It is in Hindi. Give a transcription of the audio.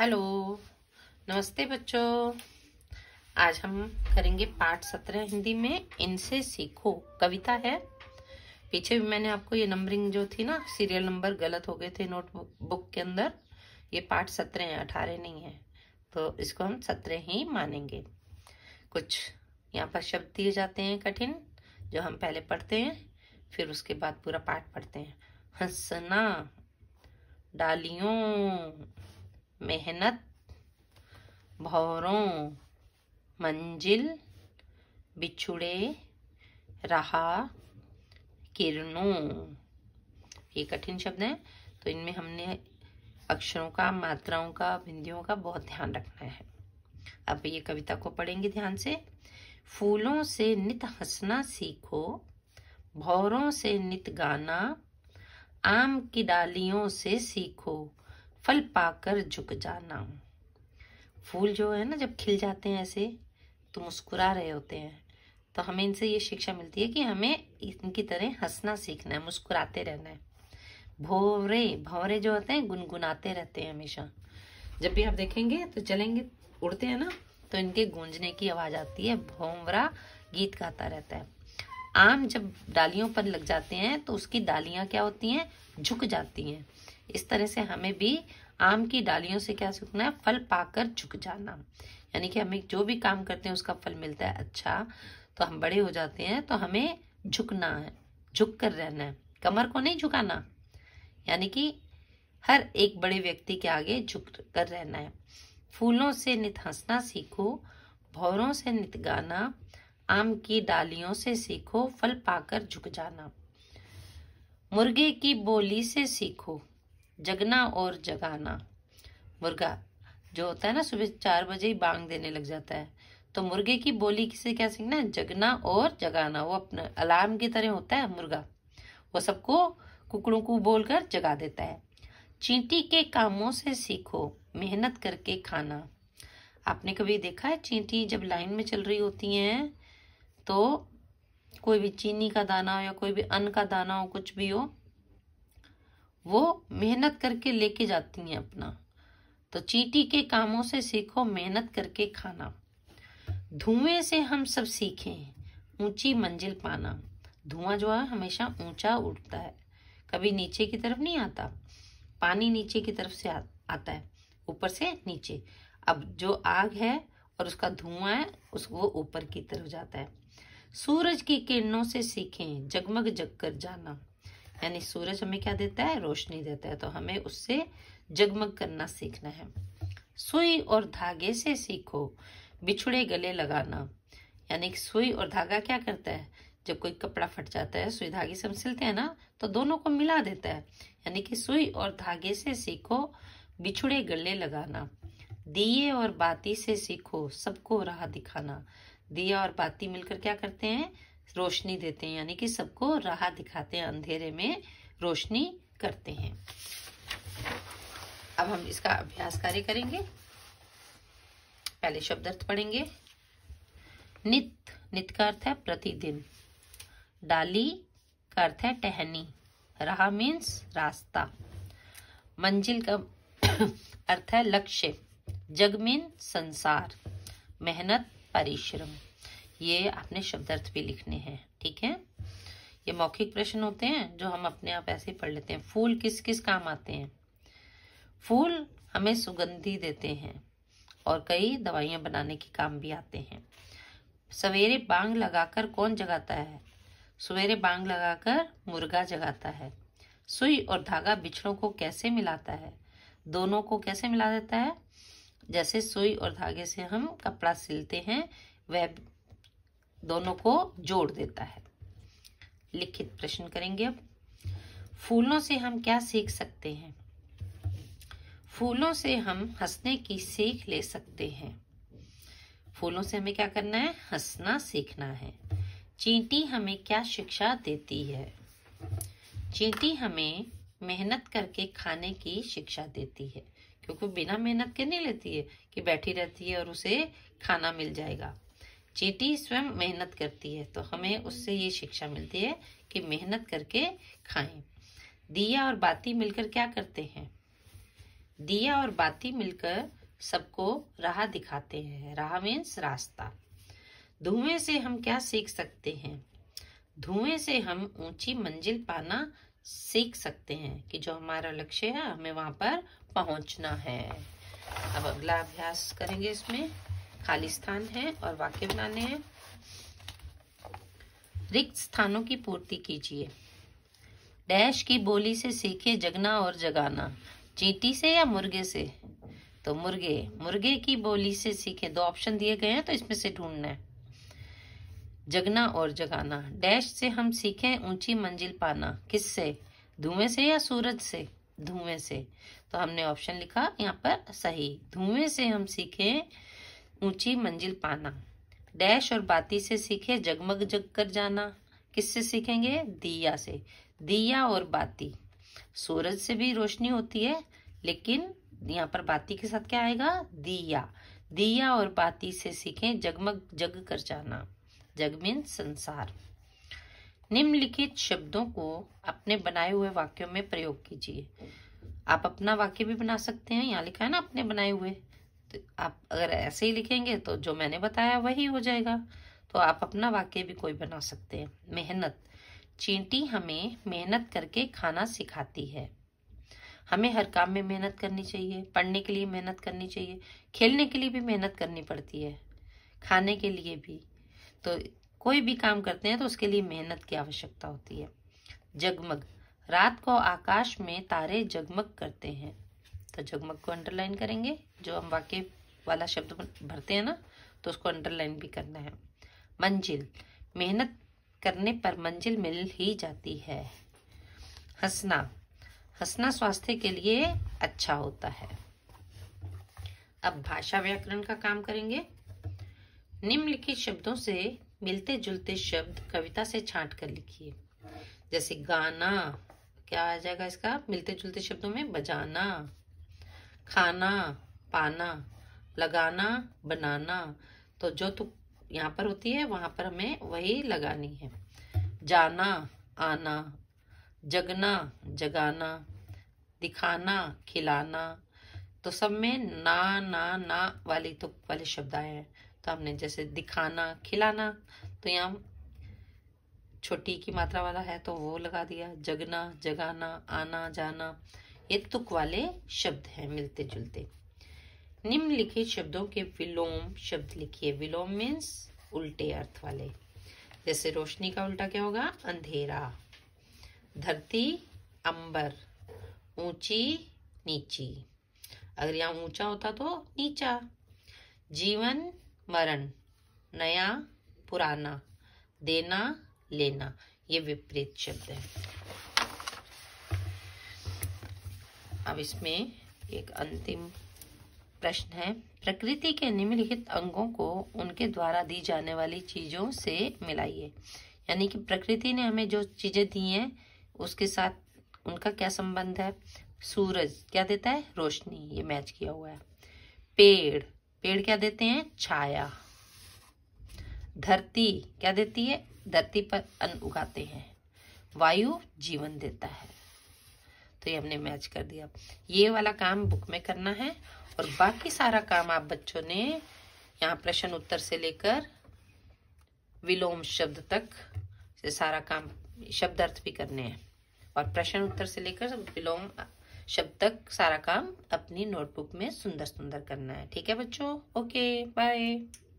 हेलो नमस्ते बच्चों आज हम करेंगे पाठ सत्रह हिंदी में इनसे सीखो कविता है पीछे भी मैंने आपको ये नंबरिंग जो थी ना सीरियल नंबर गलत हो गए थे नोटबुक बुक के अंदर ये पाठ सत्रह है अठारह नहीं है तो इसको हम सत्रह ही मानेंगे कुछ यहाँ पर शब्द दिए जाते हैं कठिन जो हम पहले पढ़ते हैं फिर उसके बाद पूरा पाठ पढ़ते हैं हंसना डालियों मेहनत भौरों मंजिल बिछुड़े रहा किरणों ये कठिन शब्द हैं तो इनमें हमने अक्षरों का मात्राओं का बिंदियों का बहुत ध्यान रखना है अब ये कविता को पढ़ेंगे ध्यान से फूलों से नित हंसना सीखो भौरों से नित गाना आम की डालियों से सीखो फल पाकर झुक जाना फूल जो है ना जब खिल जाते हैं ऐसे तो मुस्कुरा रहे होते हैं तो हमें इनसे ये शिक्षा मिलती है कि हमें इनकी तरह हंसना सीखना है मुस्कुराते रहना है भोवरे भोवरे जो होते हैं गुनगुनाते रहते हैं हमेशा जब भी आप देखेंगे तो चलेंगे उड़ते हैं ना तो इनके गूंजने की आवाज आती है भोंवरा गीत गाता रहता है आम जब डालियों पर लग जाते हैं तो उसकी डालियां क्या होती हैं झुक जाती हैं इस तरह से हमें भी आम की डालियों से क्या सीखना है फल पाकर झुक जाना यानी कि हमें जो भी काम करते हैं उसका फल मिलता है अच्छा तो हम बड़े हो जाते हैं तो हमें झुकना है झुक कर रहना है कमर को नहीं झुकाना यानी कि हर एक बड़े व्यक्ति के आगे झुक कर रहना है फूलों से नित हंसना सीखो भौरों से नित गाना आम की डालियों से सीखो फल पाकर झुक जाना मुर्गे की बोली से सीखो जगना और जगाना मुर्गा जो होता है ना सुबह चार बजे ही बांग देने लग जाता है तो मुर्गे की बोली किसे क्या सीखना है जगना और जगाना वो अपना अलार्म की तरह होता है मुर्गा वो सबको कुकड़ों को बोलकर जगा देता है चींटी के कामों से सीखो मेहनत करके खाना आपने कभी देखा है चींटी जब लाइन में चल रही होती हैं तो कोई भी चीनी का दाना हो या कोई भी अन्न का दाना हो कुछ भी हो वो मेहनत करके लेके जाती हैं अपना तो चींटी के कामों से सीखो मेहनत करके खाना धुएं से हम सब सीखे ऊंची मंजिल पाना धुआं जो है हमेशा ऊंचा उठता है कभी नीचे की तरफ नहीं आता पानी नीचे की तरफ से आ, आता है ऊपर से नीचे अब जो आग है और उसका धुआं है उस वो ऊपर की तरफ जाता है सूरज की किरणों से सीखें जगमग जग कर जाना यानी सूरज हमें क्या देता है रोशनी देता है तो हमें उससे जगमग करना सीखना है सुई और धागे से सीखो बिछुड़े गले लगाना यानी सुई और धागा क्या करता है जब कोई कपड़ा फट जाता है सुई धागे से हम सिलते हैं ना तो दोनों को मिला देता है यानी कि सुई और धागे से सीखो बिछुड़े गले लगाना दिए और बाती से सीखो सबको राह दिखाना दिया और बाती मिलकर क्या करते हैं रोशनी देते हैं यानी कि सबको राह दिखाते हैं अंधेरे में रोशनी करते हैं अब हम इसका अभ्यास कार्य करेंगे पहले शब्द अर्थ पढ़ेंगे नित नित का अर्थ है प्रतिदिन डाली का अर्थ है टहनी राह मीन्स रास्ता मंजिल का अर्थ है लक्ष्य जग मीन संसार मेहनत परिश्रम ये आपने शब्दार्थ भी लिखने हैं ठीक है ये मौखिक प्रश्न होते हैं जो हम अपने आप ऐसे ही पढ़ लेते हैं फूल किस किस काम आते हैं फूल हमें सुगंधी देते हैं और कई दवाइयां बनाने के काम भी आते हैं सवेरे बांग लगाकर कौन जगाता है सवेरे बांग लगाकर मुर्गा जगाता है सुई और धागा बिछड़ों को कैसे मिलाता है दोनों को कैसे मिला देता है जैसे सुई और धागे से हम कपड़ा सिलते हैं वह दोनों को जोड़ देता है लिखित प्रश्न करेंगे अब फूलों से हम क्या सीख सकते हैं फूलों से हम हंसने की सीख ले सकते हैं फूलों से हमें क्या करना है हंसना सीखना है चींटी हमें क्या शिक्षा देती है चींटी हमें मेहनत करके खाने की शिक्षा देती है क्योंकि बिना मेहनत के नहीं लेती है कि बैठी रहती है और उसे खाना मिल जाएगा चेटी स्वयं मेहनत करती है तो हमें उससे ये शिक्षा मिलती है कि मेहनत करके खाएं दिया और बाती मिलकर क्या करते हैं दिया और बाती मिलकर सबको राह दिखाते हैं राह मीन्स रास्ता धुएं से हम क्या सीख सकते हैं धुएं से हम ऊंची मंजिल पाना सीख सकते हैं कि जो हमारा लक्ष्य है हमें वहां पर पहुंचना है अब अगला अभ्यास करेंगे इसमें खाली स्थान है और वाक्य बनाने हैं रिक्त स्थानों की पूर्ति कीजिए डैश की बोली से सीखे जगना और जगाना चींटी से या मुर्गे से तो मुर्गे मुर्गे की बोली से सीखे दो ऑप्शन दिए गए हैं तो इसमें से ढूंढना है जगना और जगाना डैश से हम सीखे ऊंची मंजिल पाना किससे धुएं से या सूरज से धुएं से तो हमने ऑप्शन लिखा यहाँ पर सही धुएं से हम सीखें ऊंची मंजिल पाना डैश और बाती से सीखे जगमग जग कर जाना किससे सीखेंगे दिया से दिया और बाती सूरज से भी रोशनी होती है लेकिन यहाँ पर बाती के साथ क्या आएगा दिया दिया और बाती से सीखें जगमग जग कर जाना जगमिन संसार निम्नलिखित शब्दों को अपने बनाए हुए वाक्यों में प्रयोग कीजिए आप अपना वाक्य भी बना सकते हैं यहाँ लिखा है ना अपने बनाए हुए तो आप अगर ऐसे ही लिखेंगे तो जो मैंने बताया वही हो जाएगा तो आप अपना वाक्य भी कोई बना सकते हैं मेहनत चींटी हमें मेहनत करके खाना सिखाती है हमें हर काम में मेहनत करनी चाहिए पढ़ने के लिए मेहनत करनी चाहिए खेलने के लिए भी मेहनत करनी पड़ती है खाने के लिए भी तो कोई भी काम करते हैं तो उसके लिए मेहनत की आवश्यकता होती है जगमग रात को आकाश में तारे जगमग करते हैं तो जगमग को अंडरलाइन करेंगे जो हम वाक्य वाला शब्द भरते हैं ना तो उसको अंडरलाइन भी करना है मंजिल मेहनत करने पर मंजिल मिल ही जाती है हंसना हंसना स्वास्थ्य के लिए अच्छा होता है अब भाषा व्याकरण का काम करेंगे निम्नलिखित शब्दों से मिलते जुलते शब्द कविता से छांट कर लिखिए जैसे गाना क्या आ जाएगा इसका मिलते जुलते शब्दों में बजाना खाना पाना लगाना बनाना तो जो तो यहाँ पर होती है वहाँ पर हमें वही लगानी है जाना आना जगना जगाना दिखाना खिलाना तो सब में ना ना ना वाली तो वाले शब्द आए हैं तो हमने जैसे दिखाना खिलाना तो यहाँ छोटी की मात्रा वाला है तो वो लगा दिया जगना जगाना आना जाना ये तुक वाले शब्द हैं मिलते जुलते निम्नलिखित शब्दों के विलोम शब्द लिखिए विलोम मीन्स उल्टे अर्थ वाले जैसे रोशनी का उल्टा क्या होगा अंधेरा धरती अंबर ऊंची नीची अगर यहाँ ऊंचा होता तो नीचा जीवन मरण नया पुराना देना लेना ये विपरीत शब्द है अब इसमें एक अंतिम प्रश्न है प्रकृति के निम्नलिखित अंगों को उनके द्वारा दी जाने वाली चीजों से मिलाइए यानी कि प्रकृति ने हमें जो चीजें दी हैं उसके साथ उनका क्या संबंध है सूरज क्या देता है रोशनी ये मैच किया हुआ है पेड़ पेड़ क्या देते हैं छाया धरती क्या देती है धरती पर अन्न उगाते हैं वायु जीवन देता है तो ये हमने मैच कर दिया ये वाला काम बुक में करना है और बाकी सारा काम आप बच्चों ने यहाँ प्रश्न उत्तर से लेकर विलोम शब्द तक से सारा काम शब्द अर्थ भी करने हैं और प्रश्न उत्तर से लेकर विलोम शब्द तक सारा काम अपनी नोटबुक में सुंदर सुंदर करना है ठीक है बच्चों ओके बाय